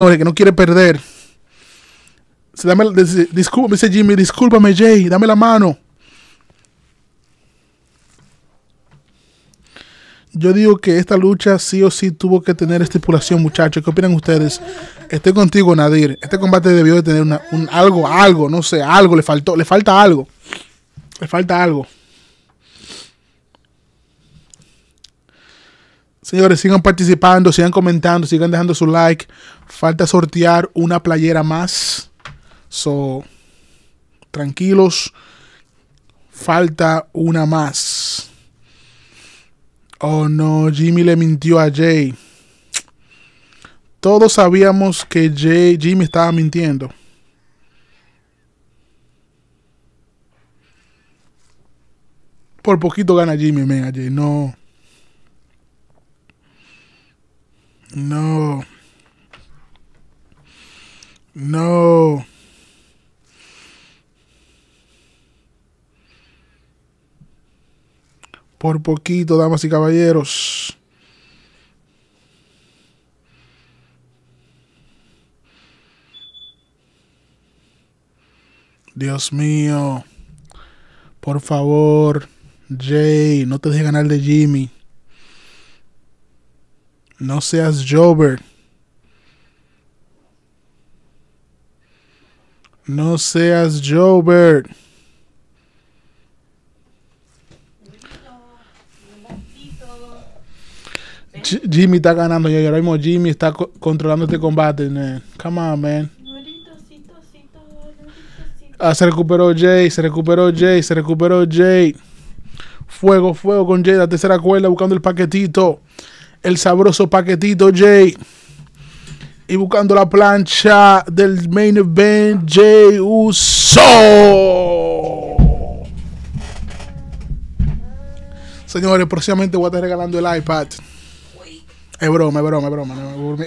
que no quiere perder. Dame, dice Jimmy, discúlpame Jay, dame la mano. Yo digo que esta lucha sí o sí tuvo que tener estipulación, muchachos. ¿Qué opinan ustedes? Estoy contigo, Nadir. Este combate debió de tener un, algo, algo, no sé, algo, le faltó, le falta algo. Le falta algo. Señores, sigan participando, sigan comentando, sigan dejando su like. Falta sortear una playera más. So, tranquilos. Falta una más. Oh no, Jimmy le mintió a Jay. Todos sabíamos que Jay, Jimmy estaba mintiendo. Por poquito gana Jimmy, man, Jay. No. No. No. Por poquito, damas y caballeros. Dios mío. Por favor, Jay, no te dejes ganar de Jimmy. No seas Jobert. No seas Jobert. Jimmy está ganando yo. Ahora mismo Jimmy está controlando este combate. Come on, man. Ah, se recuperó Jay, se recuperó Jay, se recuperó Jay. Fuego, fuego con Jay, la tercera cuerda buscando el paquetito el sabroso paquetito, Jay. Y buscando la plancha del main event, Jay Uso. Señores, próximamente voy a estar regalando el iPad. Es broma, es broma, es broma.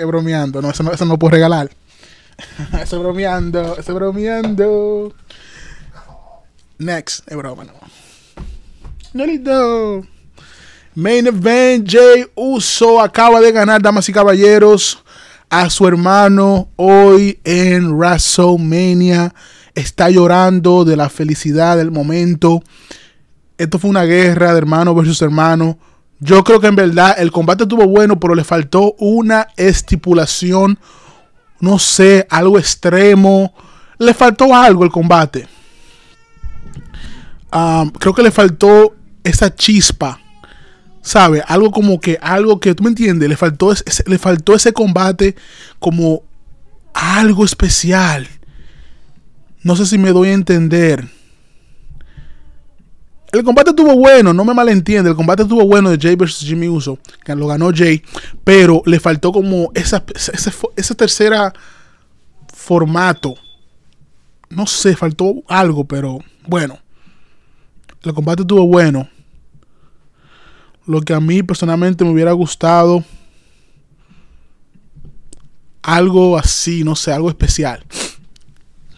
bromeando. No, eso no, eso no puedo regalar. Estoy bromeando, eso bromeando. Next, es broma, no. No Main Event, Jay Uso acaba de ganar, damas y caballeros, a su hermano hoy en WrestleMania. Está llorando de la felicidad del momento. Esto fue una guerra de hermano versus hermano. Yo creo que en verdad el combate estuvo bueno, pero le faltó una estipulación, no sé, algo extremo. Le faltó algo el combate. Ah, creo que le faltó esa chispa ¿Sabe? Algo como que, algo que, ¿tú me entiendes? Le faltó ese, le faltó ese combate como algo especial. No sé si me doy a entender. El combate estuvo bueno, no me malentiende. El combate estuvo bueno de Jay versus Jimmy Uso, que lo ganó Jay, pero le faltó como esa, esa, tercera formato. No sé, faltó algo, pero bueno. El combate estuvo bueno lo que a mí personalmente me hubiera gustado algo así, no sé, algo especial.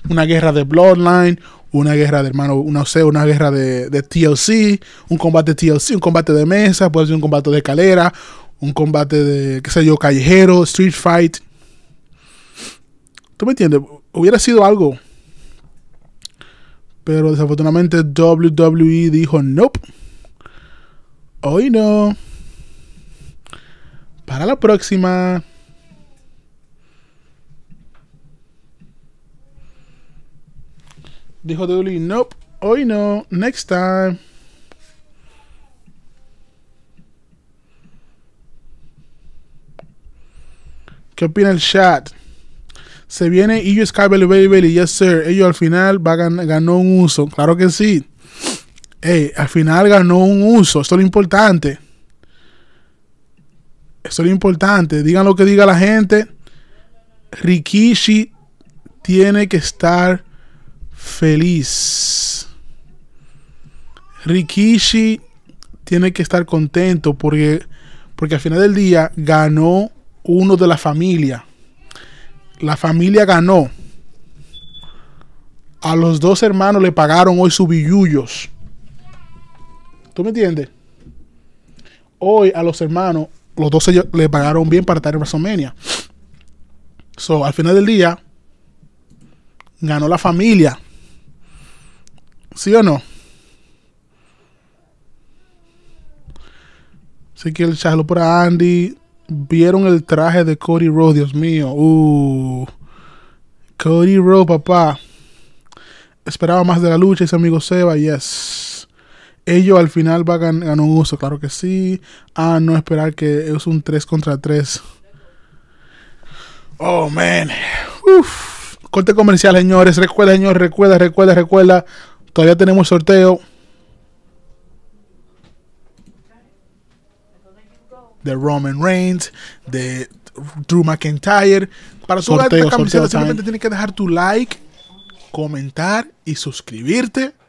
Una guerra de Bloodline, una guerra de hermano, no sé, una guerra de, TLC, un combate de TLC, un combate de mesa, puede ser un combate de escalera un combate de, qué sé yo, callejero, street fight. ¿Tú me entiendes? Hubiera sido algo. Pero desafortunadamente WWE dijo nope. Hoy no. Para la próxima. Dijo Dudley nope, hoy no, next time. ¿Qué opina el chat? Se viene y yo Belly Belly yes sir. Ellos al final va, ganó un uso. Claro que sí al final ganó un uso, esto es lo importante. Esto es lo importante. Digan lo que diga la gente. Rikishi tiene que estar feliz. Rikishi tiene que estar contento porque, porque al final del día ganó uno de la familia. La familia ganó. A los dos hermanos le pagaron hoy sus billullos. ¿Tú me entiendes? Hoy a los hermanos, los dos le pagaron bien para estar en WrestleMania. So, al final del día, ganó la familia. ¿Sí o no? Así que el por para Andy. Vieron el traje de Cody Rhodes, Dios mío. Uh, Cody Rhodes, papá. Esperaba más de la lucha, ese amigo Seba, yes ellos al final van a ganar un uso, claro que sí. Ah, no esperar que es un 3 contra 3. Oh, man. Corte comercial, señores. Recuerda, señores. Recuerda, recuerda, recuerda. Todavía tenemos sorteo. De Roman Reigns, de Drew McIntyre. Para tu esta camiseta simplemente tienes que dejar tu like, comentar y suscribirte